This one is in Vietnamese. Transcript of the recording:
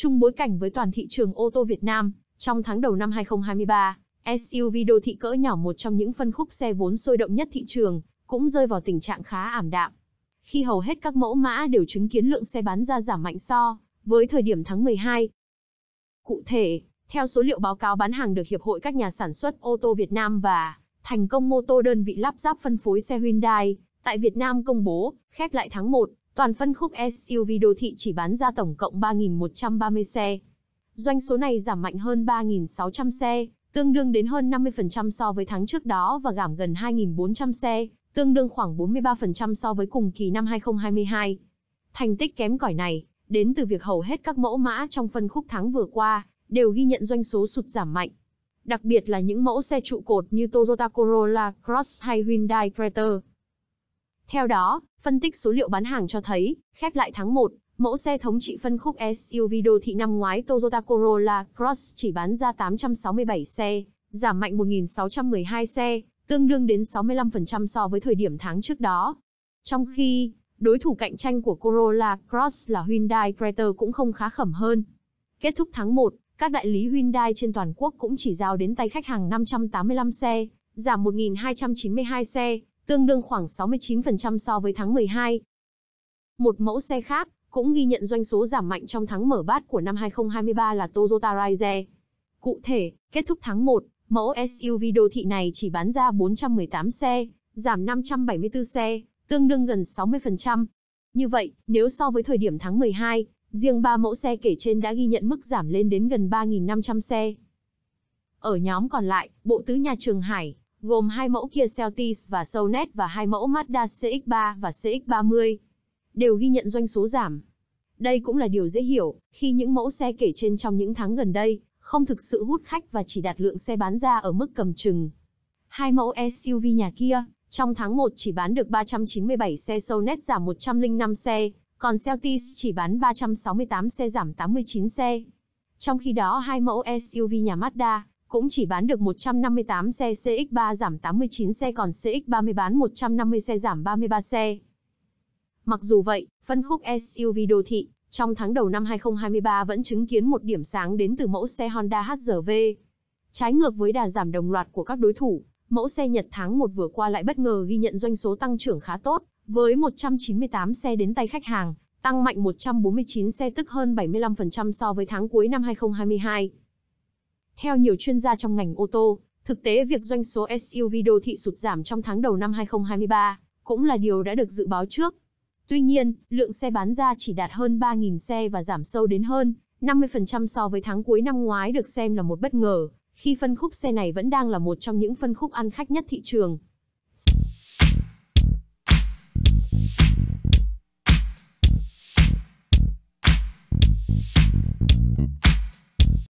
Chung bối cảnh với toàn thị trường ô tô Việt Nam, trong tháng đầu năm 2023, SUV đô thị cỡ nhỏ một trong những phân khúc xe vốn sôi động nhất thị trường, cũng rơi vào tình trạng khá ảm đạm. Khi hầu hết các mẫu mã đều chứng kiến lượng xe bán ra giảm mạnh so với thời điểm tháng 12. Cụ thể, theo số liệu báo cáo bán hàng được Hiệp hội các nhà sản xuất ô tô Việt Nam và Thành công mô tô đơn vị lắp ráp phân phối xe Hyundai tại Việt Nam công bố, khép lại tháng 1, Toàn phân khúc SUV đô thị chỉ bán ra tổng cộng 3.130 xe. Doanh số này giảm mạnh hơn 3.600 xe, tương đương đến hơn 50% so với tháng trước đó và giảm gần 2.400 xe, tương đương khoảng 43% so với cùng kỳ năm 2022. Thành tích kém cỏi này, đến từ việc hầu hết các mẫu mã trong phân khúc tháng vừa qua, đều ghi nhận doanh số sụt giảm mạnh. Đặc biệt là những mẫu xe trụ cột như Toyota Corolla Cross hay Hyundai Creta. Theo đó, Phân tích số liệu bán hàng cho thấy, khép lại tháng 1, mẫu xe thống trị phân khúc SUV đô thị năm ngoái Toyota Corolla Cross chỉ bán ra 867 xe, giảm mạnh 1.612 xe, tương đương đến 65% so với thời điểm tháng trước đó. Trong khi, đối thủ cạnh tranh của Corolla Cross là Hyundai Creta cũng không khá khẩm hơn. Kết thúc tháng 1, các đại lý Hyundai trên toàn quốc cũng chỉ giao đến tay khách hàng 585 xe, giảm 1.292 xe, tương đương khoảng 69% so với tháng 12. Một mẫu xe khác cũng ghi nhận doanh số giảm mạnh trong tháng mở bát của năm 2023 là Toyota Raize. Cụ thể, kết thúc tháng 1, mẫu SUV đô thị này chỉ bán ra 418 xe, giảm 574 xe, tương đương gần 60%. Như vậy, nếu so với thời điểm tháng 12, riêng 3 mẫu xe kể trên đã ghi nhận mức giảm lên đến gần 3.500 xe. Ở nhóm còn lại, Bộ Tứ Nhà Trường Hải, gồm hai mẫu Kia Celtis và Sonet và hai mẫu Mazda CX-3 và CX-30, đều ghi nhận doanh số giảm. Đây cũng là điều dễ hiểu, khi những mẫu xe kể trên trong những tháng gần đây, không thực sự hút khách và chỉ đạt lượng xe bán ra ở mức cầm chừng. Hai mẫu SUV nhà kia, trong tháng 1 chỉ bán được 397 xe Sonet giảm 105 xe, còn Celtis chỉ bán 368 xe giảm 89 xe. Trong khi đó hai mẫu SUV nhà Mazda, cũng chỉ bán được 158 xe CX3 giảm 89 xe còn CX30 bán 150 xe giảm 33 xe. Mặc dù vậy, phân khúc SUV đô thị trong tháng đầu năm 2023 vẫn chứng kiến một điểm sáng đến từ mẫu xe Honda HR-V Trái ngược với đà giảm đồng loạt của các đối thủ, mẫu xe Nhật tháng 1 vừa qua lại bất ngờ ghi nhận doanh số tăng trưởng khá tốt, với 198 xe đến tay khách hàng, tăng mạnh 149 xe tức hơn 75% so với tháng cuối năm 2022. Theo nhiều chuyên gia trong ngành ô tô, thực tế việc doanh số SUV đô thị sụt giảm trong tháng đầu năm 2023 cũng là điều đã được dự báo trước. Tuy nhiên, lượng xe bán ra chỉ đạt hơn 3.000 xe và giảm sâu đến hơn 50% so với tháng cuối năm ngoái được xem là một bất ngờ, khi phân khúc xe này vẫn đang là một trong những phân khúc ăn khách nhất thị trường.